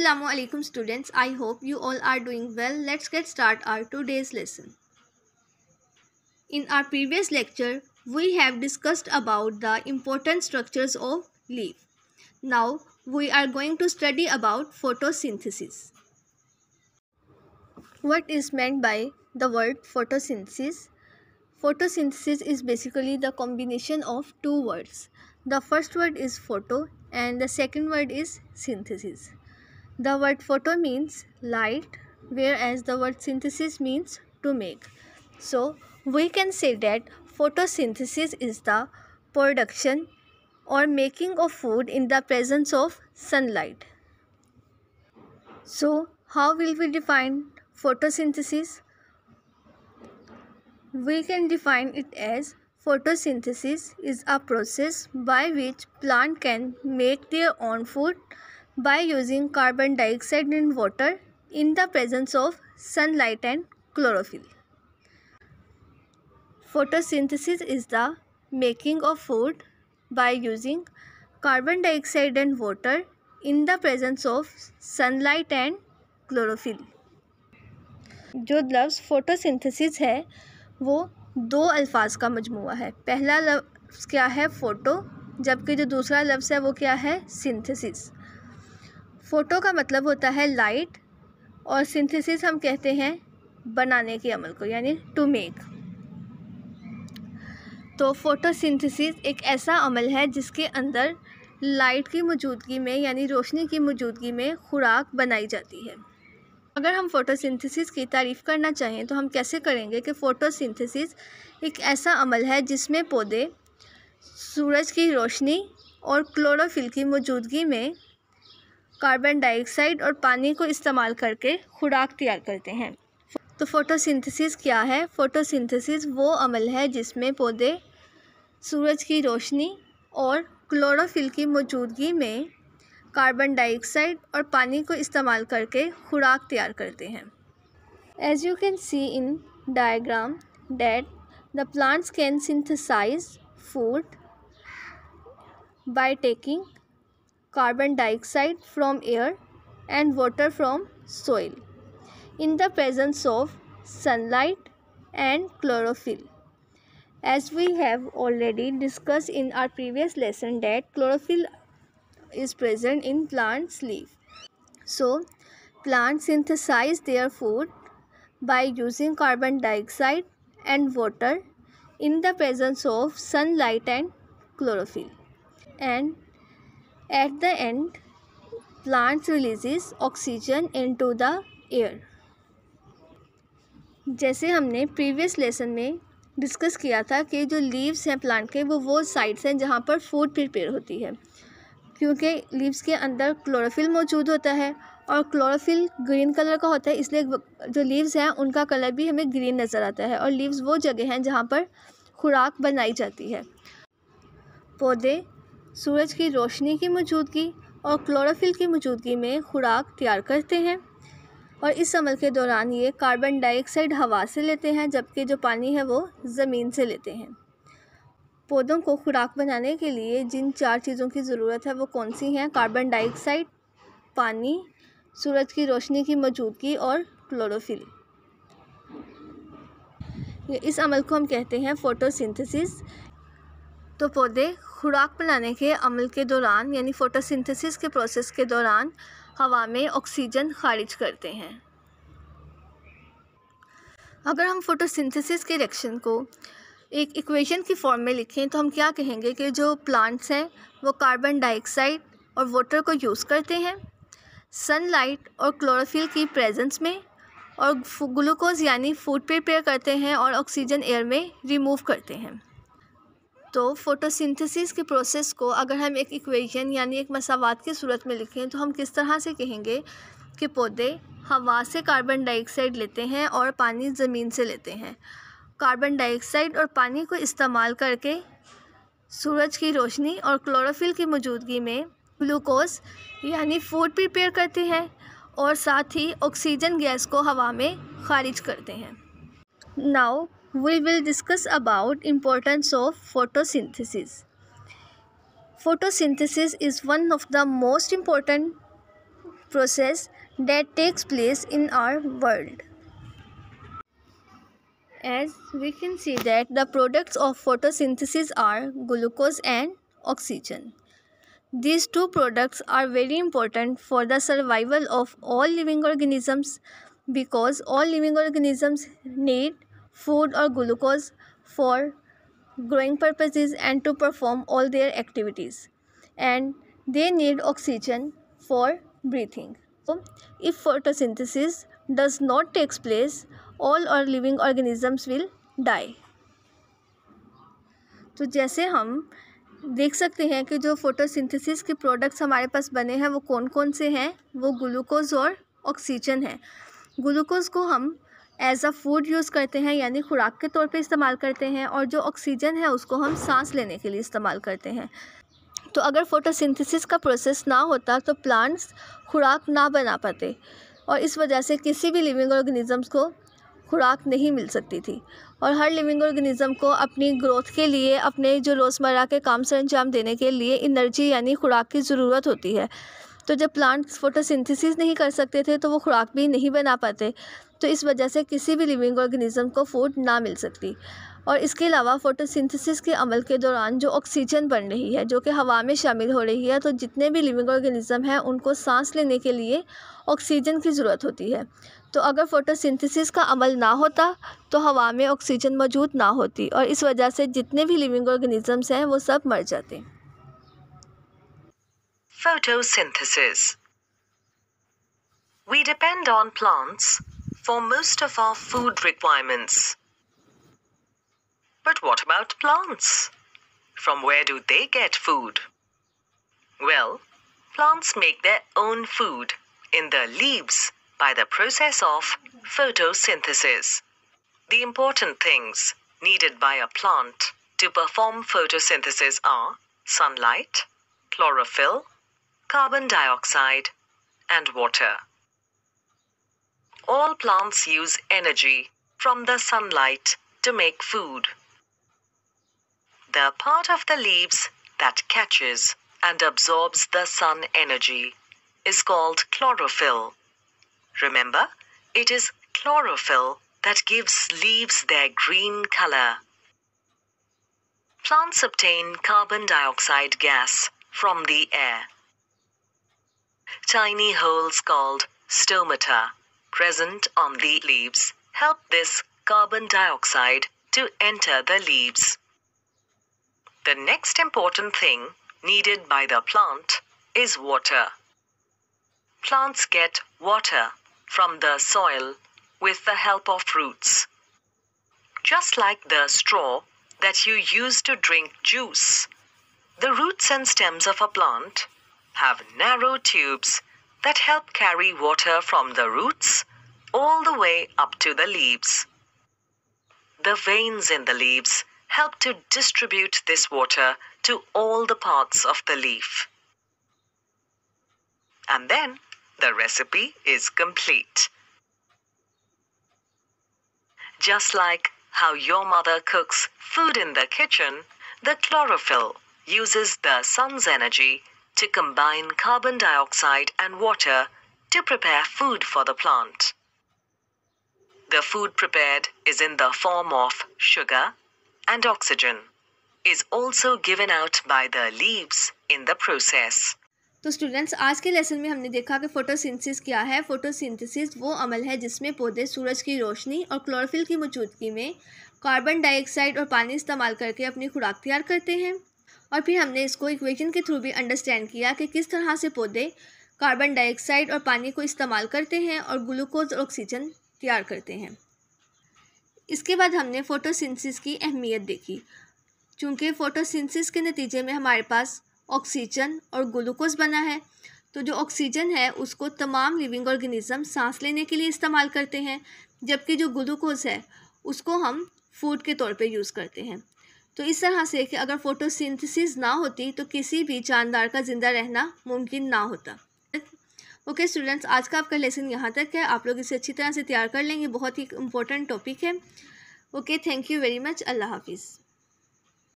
Assalamu alaikum students I hope you all are doing well let's get start our today's lesson In our previous lecture we have discussed about the important structures of leaf Now we are going to study about photosynthesis What is meant by the word photosynthesis Photosynthesis is basically the combination of two words the first word is photo and the second word is synthesis the word photo means light, whereas the word synthesis means to make. So, we can say that photosynthesis is the production or making of food in the presence of sunlight. So, how will we define photosynthesis? We can define it as photosynthesis is a process by which plant can make their own food by using carbon dioxide and water in the presence of sunlight and chlorophyll. Photosynthesis is the making of food by using carbon dioxide and water in the presence of sunlight and chlorophyll. जो लफ्ज़ photosynthesis है वो दो अल्फाज का मजमु है पहला लफ्स क्या है फ़ोटो जबकि जो दूसरा लफ्स है वो क्या है सिंथेसिस फ़ोटो का मतलब होता है लाइट और सिंथेसिस हम कहते हैं बनाने के अमल को यानी टू मेक तो फोटोसिंथेसिस एक ऐसा अमल है जिसके अंदर लाइट की मौजूदगी में यानी रोशनी की मौजूदगी में खुराक बनाई जाती है अगर हम फोटोसिंथेसिस की तारीफ़ करना चाहें तो हम कैसे करेंगे कि फोटोसिंथेसिस एक ऐसा अमल है जिसमें पौधे सूरज की रोशनी और क्लोरोफिल की मौजूदगी में कार्बन डाइऑक्साइड और पानी को इस्तेमाल करके खुराक तैयार करते हैं तो फोटोसिंथेसिस क्या है फोटोसिंथेसिस वो अमल है जिसमें पौधे सूरज की रोशनी और क्लोरोफिल की मौजूदगी में कार्बन डाइऑक्साइड और पानी को इस्तेमाल करके खुराक तैयार करते हैं as you can see in diagram that the plants can synthesize food by taking carbon dioxide from air and water from soil in the presence of sunlight and chlorophyll. As we have already discussed in our previous lesson that chlorophyll is present in plant's leaf. So, plants synthesize their food by using carbon dioxide and water in the presence of sunlight and chlorophyll. And the end end, releases oxygen oxygen to the air जैसे हमने previous lesson में discuss किया था कि जो leaves हैं plant के वो वो साइड्स हैं जहाँ पर फूड प्रिपेयर होती है क्योंकि लीव्स के अंदर क्लोरोफिल मौजूद होता है और क्लोरोफिल ग्रीन कलर का होता है इसलिए जो लीव्स हैं उनका कलर भी हमें ग्रीन नज़र आता है और लीव्स वो जगह हैं जहाँ पर खुराक बनाई जाती है पौधे सूरज की रोशनी की मौजूदगी और क्लोरोफिल की मौजूदगी में खुराक तैयार करते हैं और इस अमल के दौरान ये कार्बन डाइऑक्साइड हवा से लेते हैं जबकि जो पानी है वो ज़मीन से लेते हैं पौधों को खुराक बनाने के लिए जिन चार चीज़ों की ज़रूरत है वो कौन सी हैं कार्बन डाइऑक्साइड पानी सूरज की रोशनी की मौजूदगी और क्लोरोफिल इस अमल को हम कहते हैं फ़ोटोसिंथेसिस तो पौधे खुराक बनाने के अमल के दौरान यानी फोटोसिंथेसिस के प्रोसेस के दौरान हवा में ऑक्सीजन खारिज करते हैं अगर हम फोटोसिंथेसिस के रिएक्शन को एक इक्वेशन की फॉर्म में लिखें तो हम क्या कहेंगे कि जो प्लांट्स हैं वो कार्बन डाइऑक्साइड और वाटर को यूज़ करते हैं सनलाइट और क्लोरोफिल की प्रेजेंस में और ग्लूकोज यानी फूड प्रिपेयर करते हैं और ऑक्सीजन एयर में रिमूव करते हैं तो फोटोसिंथेसिस के प्रोसेस को अगर हम एक इक्वेशन यानी एक मसावात की सूरत में लिखें तो हम किस तरह से कहेंगे कि पौधे हवा से कार्बन डाइऑक्साइड लेते हैं और पानी ज़मीन से लेते हैं कार्बन डाइऑक्साइड और पानी को इस्तेमाल करके सूरज की रोशनी और क्लोरोफिल की मौजूदगी में ग्लूकोज यानी फूड प्रिपेयर करते हैं और साथ ही ऑक्सीजन गैस को हवा में खारिज करते हैं now we will discuss about importance of photosynthesis. Photosynthesis is one of the most important process that takes place in our world. As we can see that the products of photosynthesis are glucose and oxygen. These two products are very important for the survival of all living organisms because all living organisms need food or glucose for growing purposes and to perform all their activities and they need oxygen for breathing so if photosynthesis does not takes place all our living organisms will die तो जैसे हम देख सकते हैं कि जो photosynthesis के products हमारे पास बने हैं वो कौन कौन से हैं वो ग्लूकोज और ऑक्सीजन है ग्लूकोज को हम एज़ अ फूड यूज़ करते हैं यानी ख़ुराक के तौर पे इस्तेमाल करते हैं और जो ऑक्सीजन है उसको हम सांस लेने के लिए इस्तेमाल करते हैं तो अगर फोटोसिंथेसिस का प्रोसेस ना होता तो प्लांट्स खुराक ना बना पाते और इस वजह से किसी भी लिविंग ऑर्गेनिज़म्स को खुराक नहीं मिल सकती थी और हर लिविंग ऑर्गेनिज़म को अपनी ग्रोथ के लिए अपने जो रोज़मर्रा के काम सर अंजाम देने के लिए एनर्जी यानी खुराक की ज़रूरत होती है तो जब प्लांट्स फोटोसिंथेसिस नहीं कर सकते थे तो वो खुराक भी नहीं बना पाते तो इस वजह से किसी भी लिविंग ऑर्गेनिज़म को फूड ना मिल सकती और इसके अलावा फोटोसिंथेसिस के अमल के दौरान जो ऑक्सीजन बन रही है जो कि हवा में शामिल हो रही है तो जितने भी लिविंग ऑर्गेनिज़म हैं उनको सांस लेने के लिए ऑक्सीजन की ज़रूरत होती है तो अगर फोटोसिंथेसिस का अमल ना होता तो हवा में ऑक्सीजन मौजूद ना होती और इस वजह से जितने भी लिविंग ऑर्गेनिज़म्स हैं वो सब मर जाते Photosynthesis. We depend on plants for most of our food requirements. But what about plants? From where do they get food? Well, plants make their own food in the leaves by the process of photosynthesis. The important things needed by a plant to perform photosynthesis are sunlight, chlorophyll, carbon dioxide, and water. All plants use energy from the sunlight to make food. The part of the leaves that catches and absorbs the sun energy is called chlorophyll. Remember, it is chlorophyll that gives leaves their green color. Plants obtain carbon dioxide gas from the air tiny holes called stomata present on the leaves help this carbon dioxide to enter the leaves. The next important thing needed by the plant is water. Plants get water from the soil with the help of roots. Just like the straw that you use to drink juice, the roots and stems of a plant have narrow tubes that help carry water from the roots all the way up to the leaves. The veins in the leaves help to distribute this water to all the parts of the leaf. And then the recipe is complete. Just like how your mother cooks food in the kitchen, the chlorophyll uses the sun's energy to combine carbon dioxide and water to prepare food for the plant. The food prepared is in the form of sugar and oxygen, is also given out by the leaves in the process. तो students आज के lesson में हमने देखा कि photosynthesis क्या है photosynthesis वो अमल है जिसमें पौधे सूरज की रोशनी और क्लोरोफिल की मौजूदगी में कार्बन डाइऑक्साइड और पानी इस्तेमाल करके अपनी खुराक तैयार करते हैं और फिर हमने इसको इक्वेशन के थ्रू भी अंडरस्टैंड किया कि किस तरह से पौधे कार्बन डाइऑक्साइड और पानी को इस्तेमाल करते हैं और ग्लूकोज और ऑक्सीजन तैयार करते हैं इसके बाद हमने फ़ोटोसिंथेसिस की अहमियत देखी चूँकि फ़ोटोसिंथेसिस के नतीजे में हमारे पास ऑक्सीजन और ग्लूकोज बना है तो जो ऑक्सीजन है उसको तमाम लिविंग ऑर्गेनिज़म सांस लेने के लिए इस्तेमाल करते हैं जबकि जो ग्लूकोज है उसको हम फूड के तौर पे यूज़ करते हैं तो इस तरह से कि अगर फोटोसिंथेसिस ना होती तो किसी भी जानदार का ज़िंदा रहना मुमकिन ना होता ओके okay, स्टूडेंट्स आज का आपका लेसन यहाँ तक है आप लोग इसे अच्छी तरह से तैयार कर लेंगे बहुत ही इंपॉर्टेंट टॉपिक है okay thank you very much अल्लाह हाफिज़